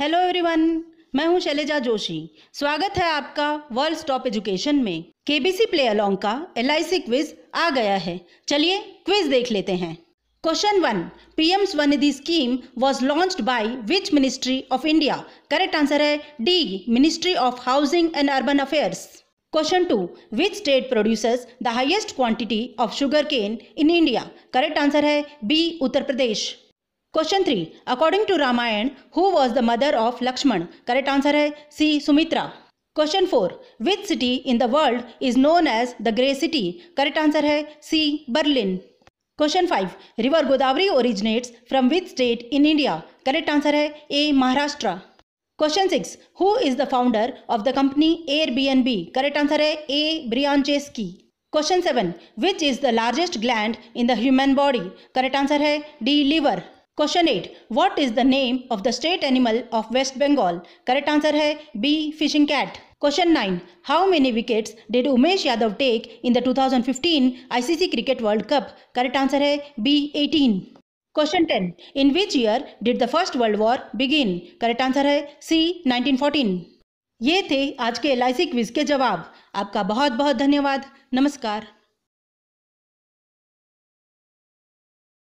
Hello everyone मैं हूं शैलेजा जोशी स्वागत है आपका वर्ल्ड स्टॉप एजुकेशन में केबीसी प्ले अलोंग का एल क्विज आ गया है चलिए क्विज देख लेते हैं question one PM Svanidhi scheme was launched by which ministry of India correct answer है D ministry of housing and urban affairs question two which state producers the highest quantity of sugar cane in India correct answer है B Uttar Pradesh Question 3. According to Ramayan, who was the mother of Lakshman? Correct answer is C. Sumitra. Question 4. Which city in the world is known as the Grey City? Correct answer is C. Berlin. Question 5. River Godavari originates from which state in India? Correct answer is A. Maharashtra. Question 6. Who is the founder of the company Airbnb? Correct answer is A. Briancheski. Question 7. Which is the largest gland in the human body? Correct answer is D. Liver. Question eight what is the name of the state animal of West Bengal correct answer है B fishing cat question nine how many wickets did Umesh Yadav take in the 2015 ICC cricket world cup correct answer है B 18 question ten in which year did the first world war begin correct answer है C 1914 ये थे आज के L quiz के जवाब आपका बहुत बहुत धन्यवाद नमस्कार